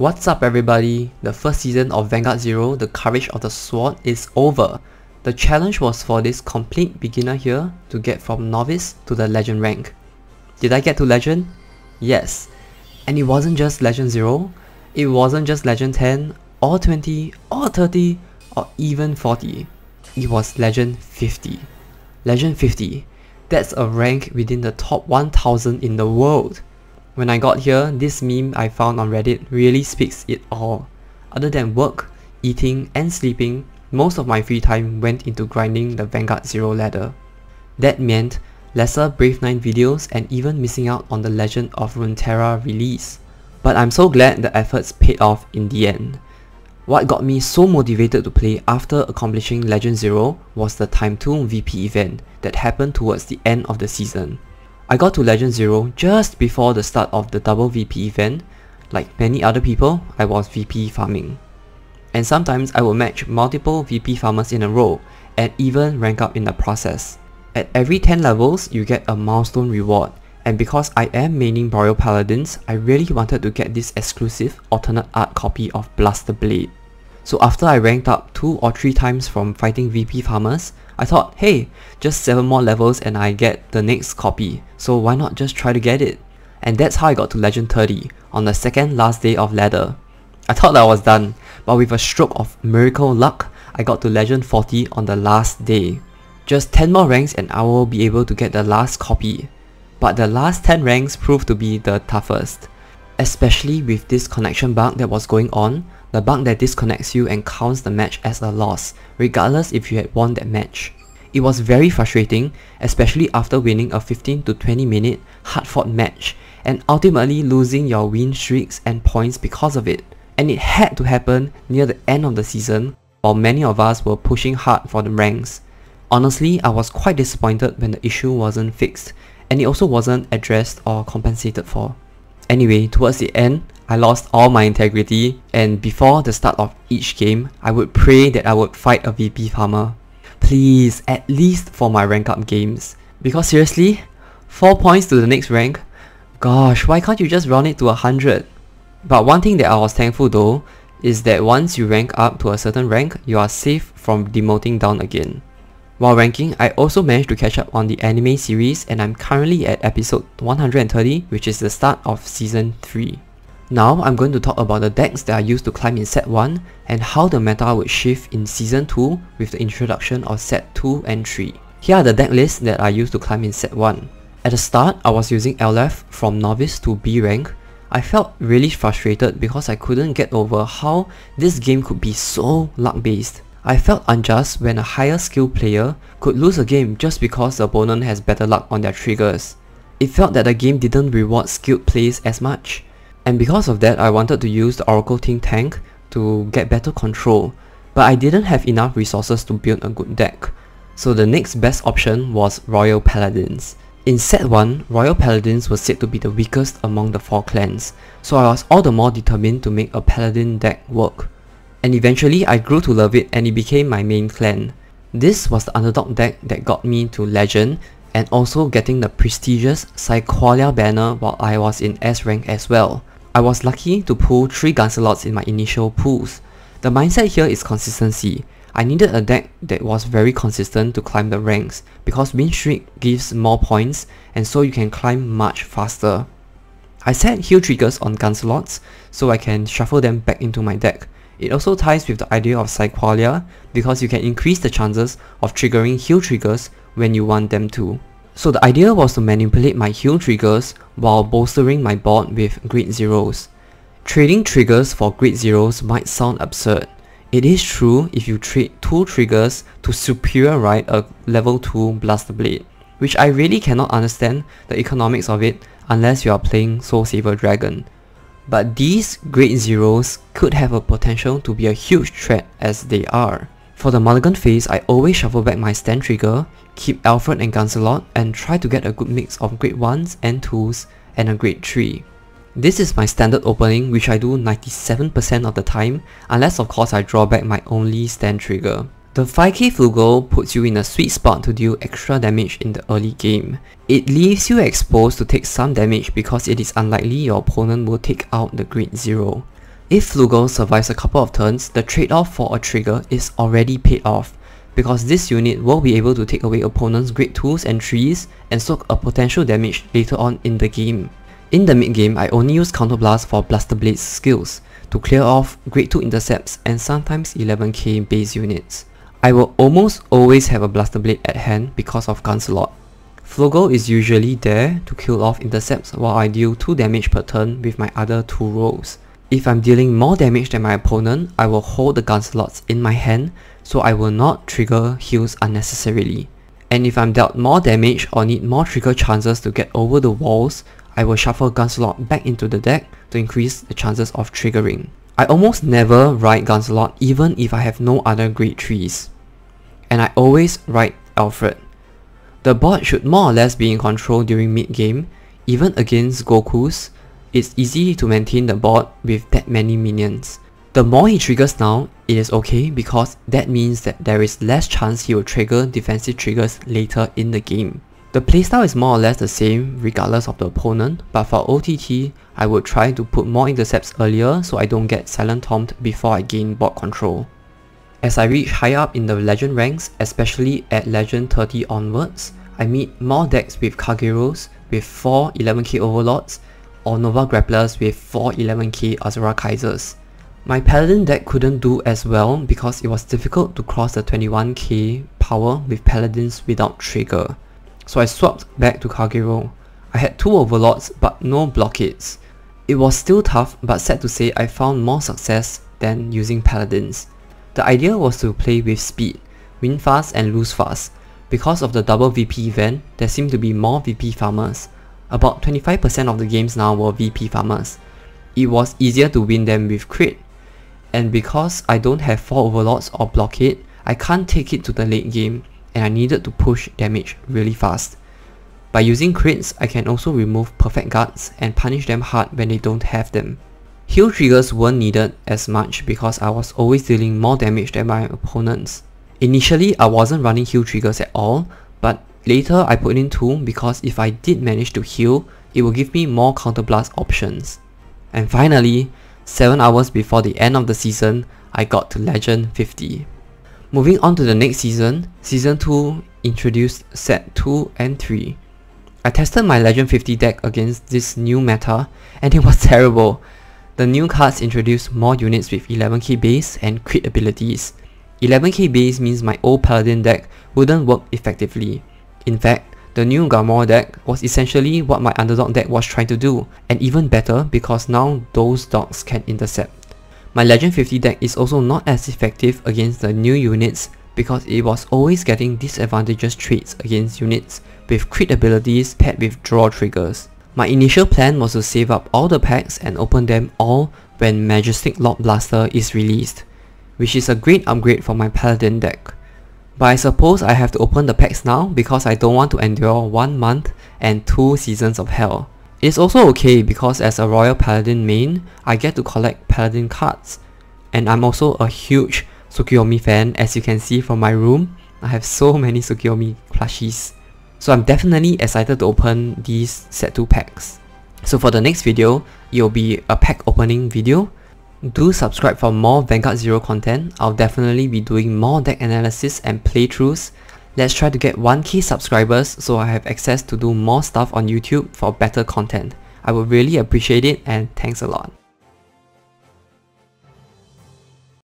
What's up everybody? The first season of Vanguard Zero, The Courage of the Sword is over. The challenge was for this complete beginner here to get from novice to the legend rank. Did I get to legend? Yes. And it wasn't just legend 0, it wasn't just legend 10, or 20, or 30, or even 40. It was legend 50. Legend 50. That's a rank within the top 1000 in the world. When I got here, this meme I found on Reddit really speaks it all. Other than work, eating and sleeping, most of my free time went into grinding the Vanguard Zero ladder. That meant lesser Brave 9 videos and even missing out on the Legend of Runeterra release. But I'm so glad the efforts paid off in the end. What got me so motivated to play after accomplishing Legend Zero was the Time Tomb VP event that happened towards the end of the season. I got to Legend Zero just before the start of the double VP event. Like many other people, I was VP farming. And sometimes I would match multiple VP farmers in a row and even rank up in the process. At every 10 levels, you get a milestone reward and because I am maining Royal Paladins, I really wanted to get this exclusive alternate art copy of Blaster Blade. So after I ranked up 2 or 3 times from fighting VP farmers, I thought, hey, just 7 more levels and I get the next copy, so why not just try to get it? And that's how I got to Legend 30, on the second last day of ladder. I thought I was done, but with a stroke of miracle luck, I got to Legend 40 on the last day. Just 10 more ranks and I will be able to get the last copy. But the last 10 ranks proved to be the toughest. Especially with this connection bug that was going on, the bug that disconnects you and counts the match as a loss, regardless if you had won that match. It was very frustrating, especially after winning a 15 to 20 minute hard-fought match and ultimately losing your win streaks and points because of it. And it had to happen near the end of the season while many of us were pushing hard for the ranks. Honestly, I was quite disappointed when the issue wasn't fixed and it also wasn't addressed or compensated for. Anyway, towards the end, I lost all my integrity, and before the start of each game, I would pray that I would fight a VP farmer. Please, at least for my rank up games. Because seriously, 4 points to the next rank? Gosh, why can't you just round it to 100? But one thing that I was thankful though, is that once you rank up to a certain rank, you are safe from demoting down again. While ranking, I also managed to catch up on the anime series and I'm currently at episode 130 which is the start of season 3. Now I'm going to talk about the decks that I used to climb in set 1 and how the meta would shift in season 2 with the introduction of set 2 and 3. Here are the deck lists that I used to climb in set 1. At the start, I was using LF from novice to B rank. I felt really frustrated because I couldn't get over how this game could be so luck based. I felt unjust when a higher skill player could lose a game just because the opponent has better luck on their triggers. It felt that the game didn't reward skilled plays as much. And because of that, I wanted to use the Oracle Think Tank to get better control, but I didn't have enough resources to build a good deck. So the next best option was Royal Paladins. In set 1, Royal Paladins were said to be the weakest among the 4 clans, so I was all the more determined to make a Paladin deck work. And eventually I grew to love it and it became my main clan. This was the underdog deck that got me to Legend and also getting the prestigious Psyqualia banner while I was in S rank as well. I was lucky to pull 3 Gunslots in my initial pulls. The mindset here is consistency. I needed a deck that was very consistent to climb the ranks because win streak gives more points and so you can climb much faster. I set heal triggers on Gunslots so I can shuffle them back into my deck. It also ties with the idea of Psyqualia because you can increase the chances of triggering heal triggers when you want them to. So the idea was to manipulate my heal triggers while bolstering my board with grid zeros. Trading triggers for grid zeros might sound absurd. It is true if you trade 2 triggers to superior ride a level 2 blaster blade, which I really cannot understand the economics of it unless you are playing Soul Saver Dragon. But these great zeros could have a potential to be a huge threat as they are. For the mulligan phase, I always shuffle back my stand trigger, keep Alfred and Gancelot, and try to get a good mix of grade 1s and 2s and a grade 3. This is my standard opening which I do 97% of the time, unless of course I draw back my only stand trigger. The 5k Flugel puts you in a sweet spot to deal extra damage in the early game. It leaves you exposed to take some damage because it is unlikely your opponent will take out the grade 0. If Flugel survives a couple of turns, the trade-off for a trigger is already paid off, because this unit will be able to take away opponent's great tools and trees and soak a potential damage later on in the game. In the mid game, I only use Counterblast for Blaster Blade's skills to clear off great 2 intercepts and sometimes 11k base units. I will almost always have a Blaster Blade at hand because of Gunslot. Flugel is usually there to kill off intercepts while I deal 2 damage per turn with my other 2 rolls. If I'm dealing more damage than my opponent, I will hold the gun slots in my hand so I will not trigger heals unnecessarily. And if I'm dealt more damage or need more trigger chances to get over the walls, I will shuffle Gunslot back into the deck to increase the chances of triggering. I almost never ride Gunslot even if I have no other great trees, And I always ride Alfred. The board should more or less be in control during mid-game, even against Goku's, it's easy to maintain the board with that many minions. The more he triggers now, it is okay because that means that there is less chance he will trigger defensive triggers later in the game. The playstyle is more or less the same regardless of the opponent, but for OTT, I would try to put more intercepts earlier so I don't get silent tombed before I gain board control. As I reach higher up in the legend ranks, especially at legend 30 onwards, I meet more decks with Kageros with 4 11k overlords or Nova Grapplers with 4 11k Azura Kaisers. My Paladin deck couldn't do as well because it was difficult to cross the 21k power with Paladins without trigger. So I swapped back to Kagero. I had 2 Overlords but no blockades. It was still tough but sad to say I found more success than using Paladins. The idea was to play with speed, win fast and lose fast. Because of the double VP event, there seemed to be more VP farmers. About 25% of the games now were VP farmers. It was easier to win them with crit. And because I don't have 4 overlords or blockade, I can't take it to the late game and I needed to push damage really fast. By using crits, I can also remove perfect guards and punish them hard when they don't have them. Heal triggers weren't needed as much because I was always dealing more damage than my opponents. Initially, I wasn't running heal triggers at all, but Later I put in 2 because if I did manage to heal, it will give me more counterblast options. And finally, 7 hours before the end of the season, I got to Legend 50. Moving on to the next season, Season 2 introduced Set 2 and 3. I tested my Legend 50 deck against this new meta and it was terrible. The new cards introduced more units with 11k base and crit abilities. 11k base means my old paladin deck wouldn't work effectively. In fact, the new Garmor deck was essentially what my Underdog deck was trying to do, and even better because now those dogs can intercept. My Legend 50 deck is also not as effective against the new units because it was always getting disadvantageous traits against units with crit abilities paired with draw triggers. My initial plan was to save up all the packs and open them all when Majestic Lock Blaster is released, which is a great upgrade for my Paladin deck. But I suppose I have to open the packs now because I don't want to endure 1 month and 2 seasons of hell. It's also okay because as a Royal Paladin main, I get to collect Paladin cards. And I'm also a huge Tsukuyomi fan as you can see from my room. I have so many Tsukuyomi plushies. So I'm definitely excited to open these set 2 packs. So for the next video, it'll be a pack opening video do subscribe for more Vanguard Zero content. I'll definitely be doing more deck analysis and playthroughs. Let's try to get 1k subscribers so I have access to do more stuff on YouTube for better content. I would really appreciate it and thanks a lot.